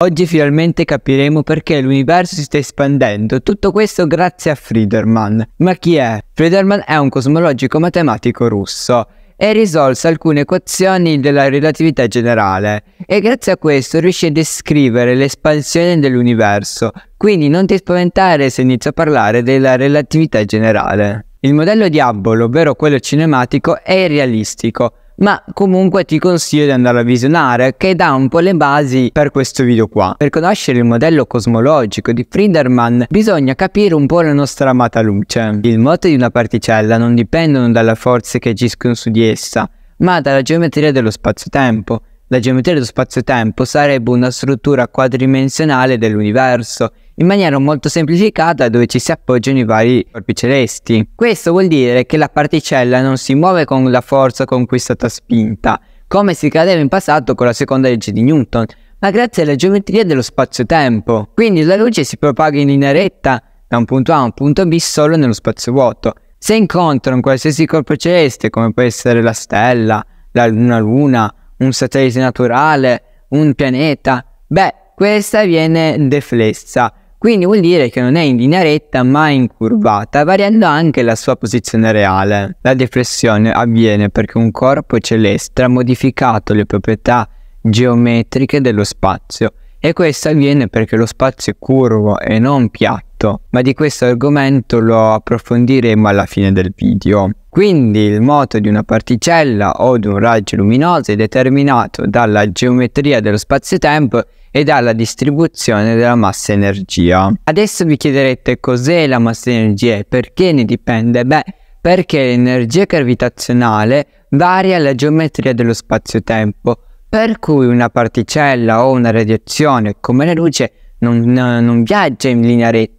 Oggi finalmente capiremo perché l'universo si sta espandendo, tutto questo grazie a Friedman. Ma chi è? Friedman è un cosmologico matematico russo e risolse alcune equazioni della relatività generale e grazie a questo riuscì a descrivere l'espansione dell'universo, quindi non ti spaventare se inizio a parlare della relatività generale. Il modello di Hubble, ovvero quello cinematico, è irrealistico, ma comunque ti consiglio di andare a visionare che dà un po' le basi per questo video qua. Per conoscere il modello cosmologico di Friedman bisogna capire un po' la nostra amata luce. Il moto di una particella non dipendono dalle forze che agiscono su di essa, ma dalla geometria dello spazio-tempo la geometria dello spazio-tempo sarebbe una struttura quadridimensionale dell'universo, in maniera molto semplificata dove ci si appoggiano i vari corpi celesti. Questo vuol dire che la particella non si muove con la forza con cui è stata spinta, come si credeva in passato con la seconda legge di Newton, ma grazie alla geometria dello spazio-tempo. Quindi la luce si propaga in linea retta da un punto A a un punto B solo nello spazio vuoto. Se incontra un qualsiasi corpo celeste, come può essere la stella, la luna luna un satellite naturale, un pianeta, beh, questa viene deflessa, quindi vuol dire che non è in linea retta ma incurvata, variando anche la sua posizione reale. La deflessione avviene perché un corpo celeste ha modificato le proprietà geometriche dello spazio e questo avviene perché lo spazio è curvo e non piatto detto, ma di questo argomento lo approfondiremo alla fine del video. Quindi il moto di una particella o di un raggio luminoso è determinato dalla geometria dello spazio-tempo e dalla distribuzione della massa energia. Adesso vi chiederete cos'è la massa energia e perché ne dipende? Beh, perché l'energia gravitazionale varia la geometria dello spazio-tempo, per cui una particella o una radiazione come la luce non, non viaggia in linea retta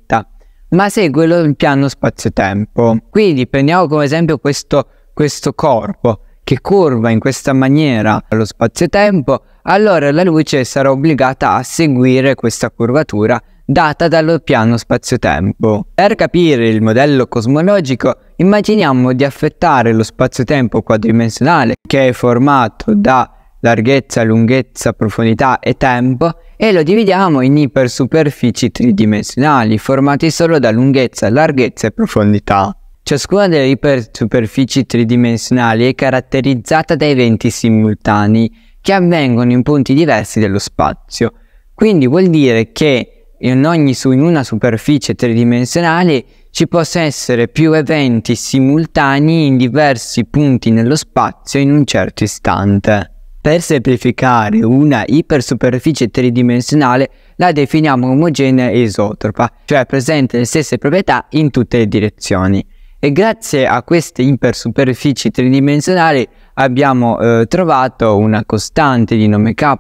ma segue lo piano spazio-tempo. Quindi prendiamo come esempio questo, questo corpo che curva in questa maniera lo spazio-tempo, allora la luce sarà obbligata a seguire questa curvatura data dallo piano spazio-tempo. Per capire il modello cosmologico, immaginiamo di affettare lo spazio-tempo quadrimensionale, che è formato da larghezza, lunghezza, profondità e tempo e lo dividiamo in ipersuperfici tridimensionali formati solo da lunghezza, larghezza e profondità. Ciascuna delle ipersuperfici tridimensionali è caratterizzata da eventi simultanei che avvengono in punti diversi dello spazio. Quindi vuol dire che in, ogni, in una superficie tridimensionale ci possono essere più eventi simultanei in diversi punti nello spazio in un certo istante. Per semplificare una ipersuperficie tridimensionale la definiamo omogenea e isotropa, cioè presente le stesse proprietà in tutte le direzioni. E grazie a queste ipersuperfici tridimensionali abbiamo eh, trovato una costante di nome k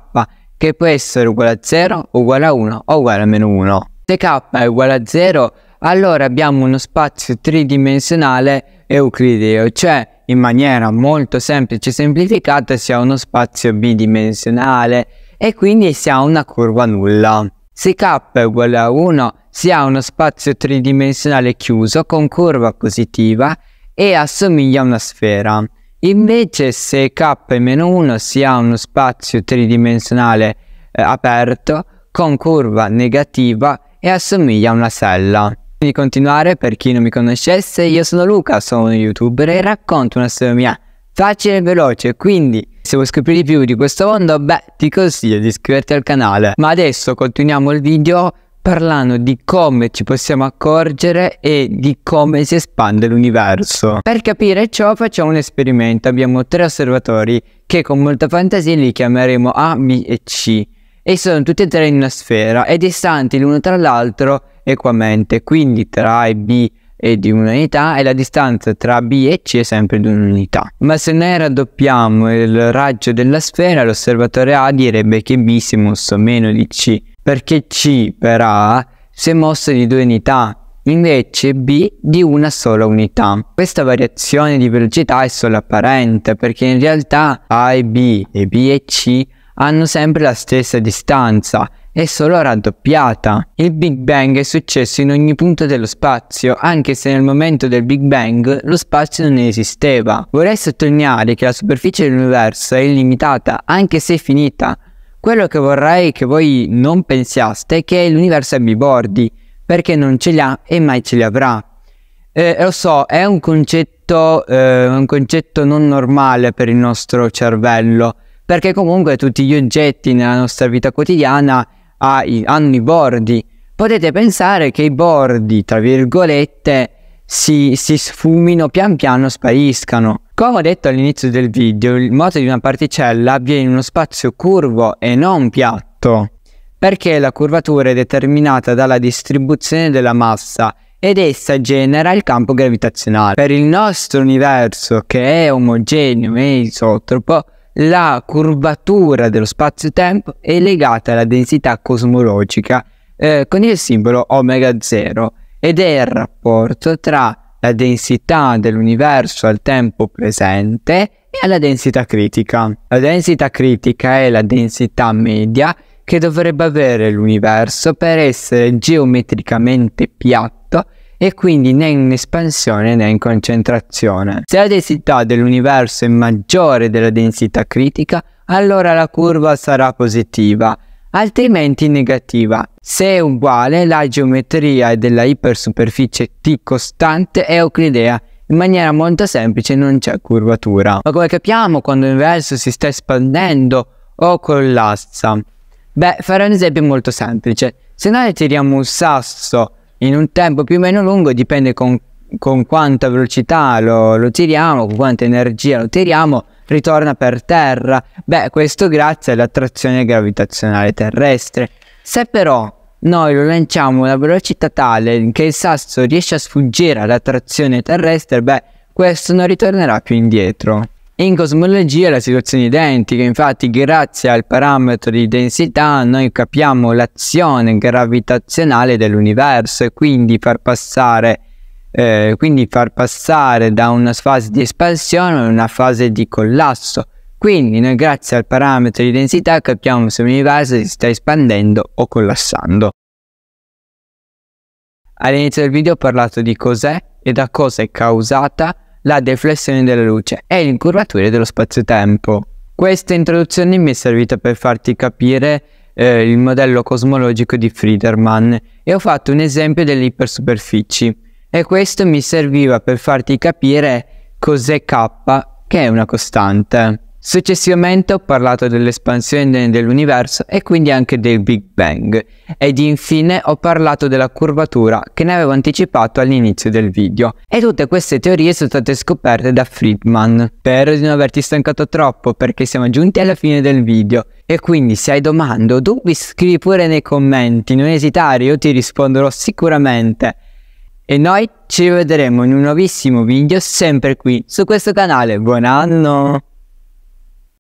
che può essere uguale a 0, uguale a 1 o uguale a meno 1. Se k è uguale a 0 allora abbiamo uno spazio tridimensionale euclideo, cioè in maniera molto semplice e semplificata si ha uno spazio bidimensionale e quindi si ha una curva nulla. Se k è uguale a 1 si ha uno spazio tridimensionale chiuso con curva positiva e assomiglia a una sfera. Invece se k è meno 1 si ha uno spazio tridimensionale eh, aperto con curva negativa e assomiglia a una sella di continuare, per chi non mi conoscesse, io sono Luca, sono uno youtuber e racconto una storia mia facile e veloce, quindi se vuoi scoprire di più di questo mondo, beh, ti consiglio di iscriverti al canale. Ma adesso continuiamo il video parlando di come ci possiamo accorgere e di come si espande l'universo. Per capire ciò facciamo un esperimento, abbiamo tre osservatori che con molta fantasia li chiameremo A, B e C e sono tutti e tre in una sfera e distanti l'uno tra l'altro equamente, quindi tra A e B è di un'unità e la distanza tra B e C è sempre di un'unità. Ma se noi raddoppiamo il raggio della sfera, l'osservatore A direbbe che B si è mosso meno di C, perché C per A si è mosso di due unità, invece B di una sola unità. Questa variazione di velocità è solo apparente perché in realtà A e B e B e C hanno sempre la stessa distanza è solo raddoppiata. Il Big Bang è successo in ogni punto dello spazio, anche se nel momento del Big Bang lo spazio non esisteva. Vorrei sottolineare che la superficie dell'universo è illimitata, anche se è finita. Quello che vorrei che voi non pensiaste è che l'universo abbia i bordi, perché non ce li ha e mai ce li avrà. Eh, lo so, è un concetto, eh, un concetto non normale per il nostro cervello, perché comunque tutti gli oggetti nella nostra vita quotidiana ai, hanno i bordi, potete pensare che i bordi, tra virgolette, si, si sfumino pian piano, spariscano. Come ho detto all'inizio del video, il moto di una particella avviene in uno spazio curvo e non piatto, perché la curvatura è determinata dalla distribuzione della massa ed essa genera il campo gravitazionale. Per il nostro universo, che è omogeneo e isotropo, la curvatura dello spazio-tempo è legata alla densità cosmologica eh, con il simbolo omega 0 ed è il rapporto tra la densità dell'universo al tempo presente e alla densità critica. La densità critica è la densità media che dovrebbe avere l'universo per essere geometricamente piatto e quindi né in espansione né in concentrazione. Se la densità dell'universo è maggiore della densità critica, allora la curva sarà positiva, altrimenti negativa. Se è uguale, la geometria della ipersuperficie T costante è euclidea in maniera molto semplice non c'è curvatura. Ma come capiamo quando l'universo si sta espandendo o collassa? Beh, farò un esempio molto semplice. Se noi tiriamo un sasso in un tempo più o meno lungo, dipende con, con quanta velocità lo, lo, tiriamo, con quanta energia lo tiriamo, ritorna per terra. Beh, questo grazie all'attrazione gravitazionale terrestre. Se però noi lo lanciamo a una velocità tale che il sasso riesce a sfuggire all'attrazione terrestre, beh, questo non ritornerà più indietro. In cosmologia la situazione è identica, infatti grazie al parametro di densità noi capiamo l'azione gravitazionale dell'universo e quindi far passare, eh, quindi far passare da una fase di espansione a una fase di collasso. Quindi noi grazie al parametro di densità capiamo se l'universo si sta espandendo o collassando. All'inizio del video ho parlato di cos'è e da cosa è causata la deflessione della luce e l'incurvatura dello spazio-tempo. Questa introduzione mi è servita per farti capire eh, il modello cosmologico di Friedman e ho fatto un esempio delle ipersuperfici e questo mi serviva per farti capire cos'è K che è una costante. Successivamente ho parlato dell'espansione dell'universo e quindi anche del Big Bang ed infine ho parlato della curvatura che ne avevo anticipato all'inizio del video e tutte queste teorie sono state scoperte da Friedman. Spero di non averti stancato troppo perché siamo giunti alla fine del video e quindi se hai domande o dubbi scrivi pure nei commenti, non esitare, io ti risponderò sicuramente. E noi ci rivedremo in un nuovissimo video sempre qui su questo canale. Buon anno!